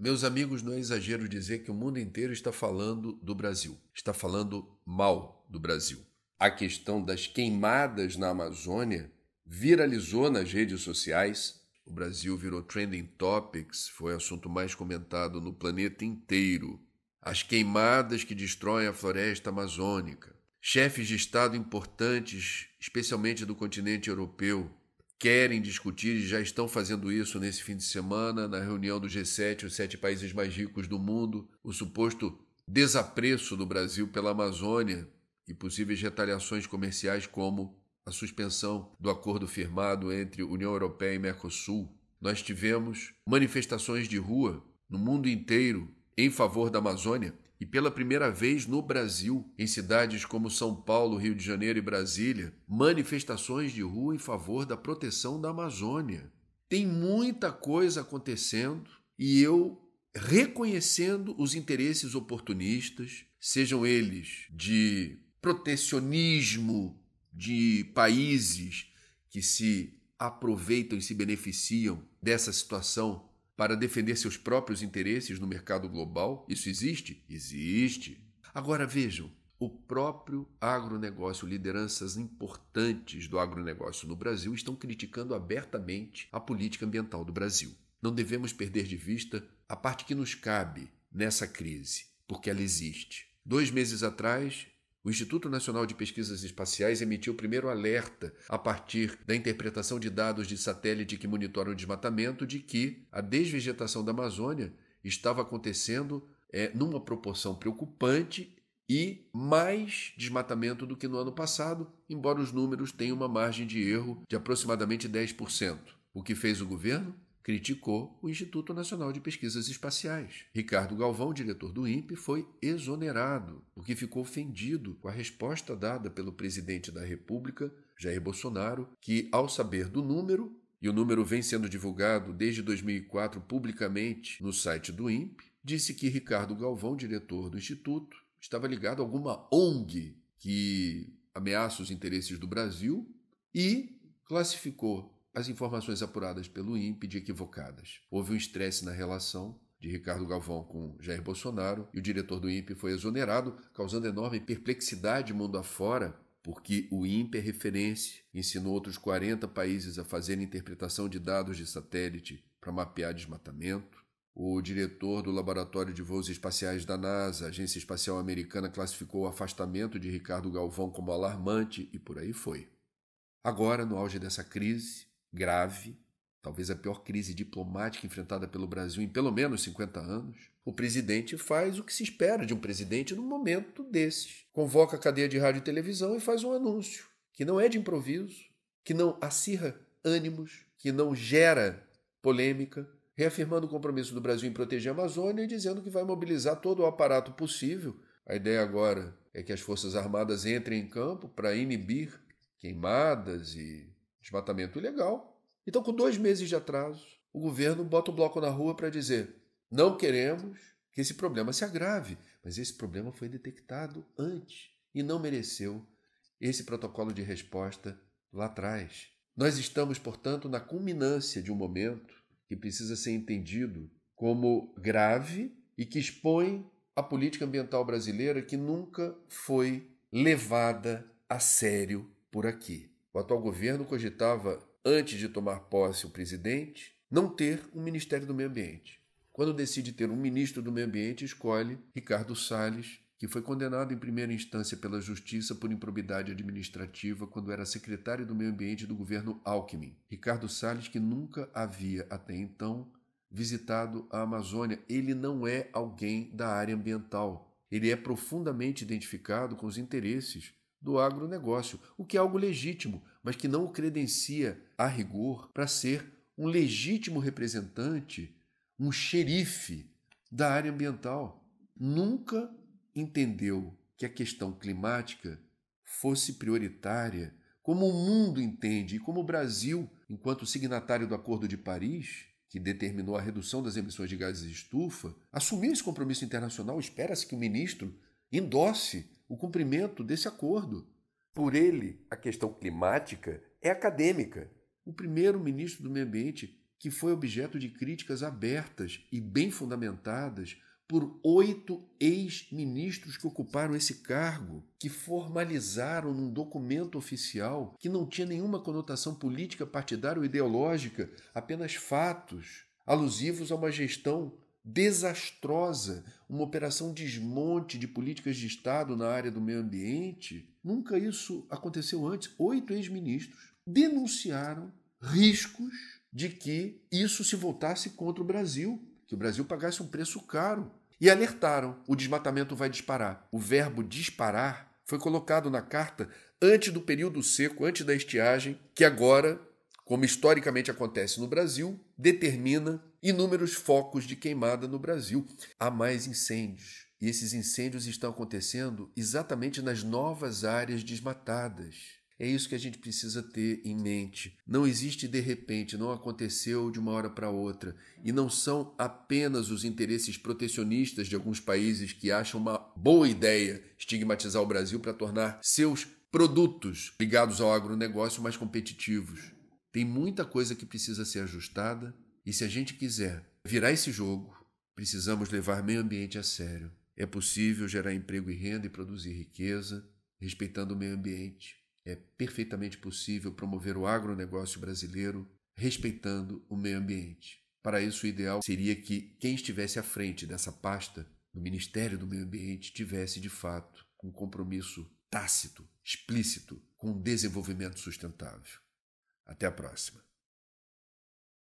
Meus amigos, não é exagero dizer que o mundo inteiro está falando do Brasil, está falando mal do Brasil. A questão das queimadas na Amazônia viralizou nas redes sociais. O Brasil virou trending topics, foi o assunto mais comentado no planeta inteiro. As queimadas que destroem a floresta amazônica. Chefes de Estado importantes, especialmente do continente europeu, querem discutir, e já estão fazendo isso nesse fim de semana, na reunião do G7, os sete países mais ricos do mundo, o suposto desapreço do Brasil pela Amazônia e possíveis retaliações comerciais, como a suspensão do acordo firmado entre União Europeia e Mercosul. Nós tivemos manifestações de rua no mundo inteiro em favor da Amazônia e pela primeira vez no Brasil, em cidades como São Paulo, Rio de Janeiro e Brasília, manifestações de rua em favor da proteção da Amazônia. Tem muita coisa acontecendo e eu reconhecendo os interesses oportunistas, sejam eles de protecionismo de países que se aproveitam e se beneficiam dessa situação para defender seus próprios interesses no mercado global? Isso existe? Existe. Agora vejam, o próprio agronegócio, lideranças importantes do agronegócio no Brasil estão criticando abertamente a política ambiental do Brasil. Não devemos perder de vista a parte que nos cabe nessa crise, porque ela existe. Dois meses atrás, o Instituto Nacional de Pesquisas Espaciais emitiu o primeiro alerta a partir da interpretação de dados de satélite que monitoram o desmatamento de que a desvegetação da Amazônia estava acontecendo é, numa proporção preocupante e mais desmatamento do que no ano passado, embora os números tenham uma margem de erro de aproximadamente 10%. O que fez o governo? criticou o Instituto Nacional de Pesquisas Espaciais. Ricardo Galvão, diretor do INPE, foi exonerado, o que ficou ofendido com a resposta dada pelo presidente da República, Jair Bolsonaro, que, ao saber do número, e o número vem sendo divulgado desde 2004 publicamente no site do INPE, disse que Ricardo Galvão, diretor do Instituto, estava ligado a alguma ONG que ameaça os interesses do Brasil e classificou as informações apuradas pelo INPE de equivocadas. Houve um estresse na relação de Ricardo Galvão com Jair Bolsonaro e o diretor do INPE foi exonerado, causando enorme perplexidade mundo afora, porque o INPE é referência, ensinou outros 40 países a fazer interpretação de dados de satélite para mapear desmatamento. O diretor do Laboratório de Voos Espaciais da NASA, a Agência Espacial Americana, classificou o afastamento de Ricardo Galvão como alarmante e por aí foi. Agora, no auge dessa crise, grave, talvez a pior crise diplomática enfrentada pelo Brasil em pelo menos 50 anos, o presidente faz o que se espera de um presidente num momento desses. Convoca a cadeia de rádio e televisão e faz um anúncio que não é de improviso, que não acirra ânimos, que não gera polêmica, reafirmando o compromisso do Brasil em proteger a Amazônia e dizendo que vai mobilizar todo o aparato possível. A ideia agora é que as Forças Armadas entrem em campo para inibir queimadas e Desmatamento ilegal. Então, com dois meses de atraso, o governo bota um bloco na rua para dizer: não queremos que esse problema se agrave, mas esse problema foi detectado antes e não mereceu esse protocolo de resposta lá atrás. Nós estamos, portanto, na culminância de um momento que precisa ser entendido como grave e que expõe a política ambiental brasileira que nunca foi levada a sério por aqui. O atual governo cogitava, antes de tomar posse o presidente, não ter um Ministério do Meio Ambiente. Quando decide ter um ministro do Meio Ambiente, escolhe Ricardo Salles, que foi condenado em primeira instância pela Justiça por improbidade administrativa quando era secretário do Meio Ambiente do governo Alckmin. Ricardo Salles, que nunca havia até então visitado a Amazônia, ele não é alguém da área ambiental. Ele é profundamente identificado com os interesses do agronegócio, o que é algo legítimo, mas que não o credencia a rigor para ser um legítimo representante, um xerife da área ambiental. Nunca entendeu que a questão climática fosse prioritária, como o mundo entende e como o Brasil, enquanto signatário do Acordo de Paris, que determinou a redução das emissões de gases de estufa, assumiu esse compromisso internacional, espera-se que o ministro endosse o cumprimento desse acordo. Por ele, a questão climática é acadêmica. O primeiro-ministro do Meio Ambiente, que foi objeto de críticas abertas e bem fundamentadas por oito ex-ministros que ocuparam esse cargo, que formalizaram num documento oficial que não tinha nenhuma conotação política, partidária ou ideológica, apenas fatos alusivos a uma gestão desastrosa, uma operação desmonte de políticas de Estado na área do meio ambiente. Nunca isso aconteceu antes. Oito ex-ministros denunciaram riscos de que isso se voltasse contra o Brasil, que o Brasil pagasse um preço caro. E alertaram: o desmatamento vai disparar. O verbo disparar foi colocado na carta antes do período seco, antes da estiagem, que agora como historicamente acontece no Brasil, determina inúmeros focos de queimada no Brasil. Há mais incêndios. E esses incêndios estão acontecendo exatamente nas novas áreas desmatadas. É isso que a gente precisa ter em mente. Não existe de repente, não aconteceu de uma hora para outra. E não são apenas os interesses protecionistas de alguns países que acham uma boa ideia estigmatizar o Brasil para tornar seus produtos ligados ao agronegócio mais competitivos. Tem muita coisa que precisa ser ajustada e se a gente quiser virar esse jogo, precisamos levar meio ambiente a sério. É possível gerar emprego e renda e produzir riqueza, respeitando o meio ambiente. É perfeitamente possível promover o agronegócio brasileiro, respeitando o meio ambiente. Para isso, o ideal seria que quem estivesse à frente dessa pasta, no Ministério do Meio Ambiente, tivesse de fato um compromisso tácito, explícito, com o desenvolvimento sustentável. Até a próxima.